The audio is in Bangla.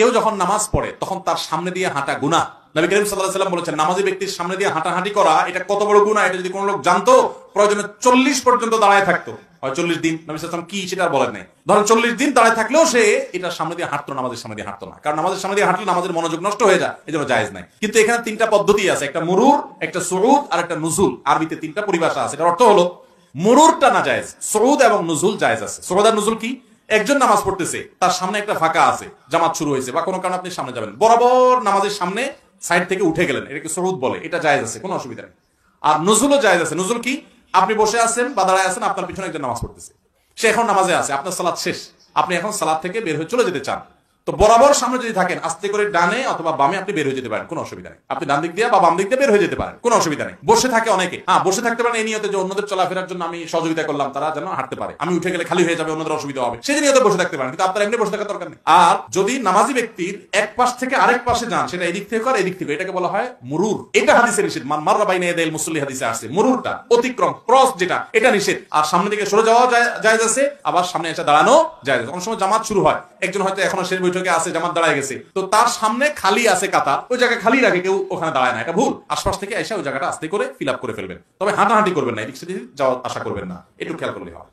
কেউ যখন নামাজ পড়ে তখন তার সামনে দিয়ে হাঁটা গুণা নবী করিম সাল্লাহ সাল্লাম বলেছেন নামাজি ব্যক্তির সামনে দিয়ে হাঁটাহাঁটি করা এটা কত বড় গুণা এটা যদি কোন লোক জানতো প্রয়োজনে চল্লিশ পর্যন্ত দাঁড়ায় থাকতো হয় চল্লিশ দিন নবী সালাম কি সেটা বলেন নাই ধরেন চল্লিশ দিন দাঁড়ায় থাকলেও সে এটা সামনে দিয়ে হাঁটতো নামাজের সামনে দিয়ে হাঁটতো না কারণ নামাজের সামনে দিয়ে হাঁটলে নামাজের মনোযোগ নষ্ট হয়ে যায় এই জন্য জায়জ নাই কিন্তু এখানে তিনটা পদ্ধতি আছে একটা মুরুর একটা সরুদ আর একটা নুজুল আরবিতে তিনটা পরিভাষা আছে এটার অর্থ হলো মুরুরটা না জায়জ সৌদ এবং নুজুল জায়জ আছে সৌদ আর নুজুল কি একজন নামাজ পড়তেছে তার সামনে একটা ফাঁকা আছে জামাত শুরু হয়েছে বা কোনো কারণে আপনি সামনে যাবেন বরাবর নামাজের সামনে সাইড থেকে উঠে গেলেন এটাকে সরুদ বলে এটা জায়েজ আছে কোনো অসুবিধা নেই আর নজরুলও জায়েজ আছে নজুল কি আপনি বসে আছেন বা দাঁড়ায় আছেন আপনার পিছনে একজন নামাজ পড়তেছে সে এখন নামাজে আছে আপনার সালাদ শেষ আপনি এখন সালাদ থেকে বের হয়ে চলে যেতে চান তো বরাবর সামনে যদি থাকেন আস্তে করে ডানে অথবা বামে আপনি বের হয়ে যেতে পারেন কোনো অসুবিধা নেই আপনি ডান দিক দিয়ে বা বাম দিক দিয়ে বের হয়ে যেতে পারেন কোনো অসুবিধা নেই বসে থাকে অনেকে হ্যাঁ বসে থাকতে পারেন এই নিয়তে যে অন্যদের চলাফেরার জন্য আমি সহযোগিতা করলাম তারা যেন হাঁটতে পারে আমি উঠে গেলে খালি হয়ে যাবে অন্যদের অসুবিধা হবে সেই নিয়তে বসে থাকতে পারেন কিন্তু আপনার এমনি বসে থাকার দরকার নেই আর যদি নামাজি ব্যক্তির এক পাশ থেকে আরেক পাশে যান সেটা এদিক থেকে আর এদিক থেকে এটাকে বলা হয় মুরুর এটা হাদিসে নিষেধ মান মার বাইনে দেল মুসল্লি হাদিসে আসে মুরুরটা অতিক্রম ক্রস যেটা এটা নিষেধ আর সামনে দিকে সরে যাওয়া যায় যাচ্ছে আবার সামনে এসে দাঁড়ানো যায় অনেক সময় জামাত শুরু হয় একজন হয়তো এখনো শেষ বৈঠকে আছে জামাত দাঁড়ায় গেছে তো তার সামনে খালি আছে কাতা ওই জায়গা খালি রাখে কেউ ওখানে দাঁড়ায় না এটা ভুল আশপাশ থেকে এসে ওই জায়গাটা আস্তে করে ফিল করে ফেলবেন তবে হাঁটাহাঁটি করবেন না রিক্সা সেদিক যাওয়া আশা করবেন না একটু খেয়াল করলে হয়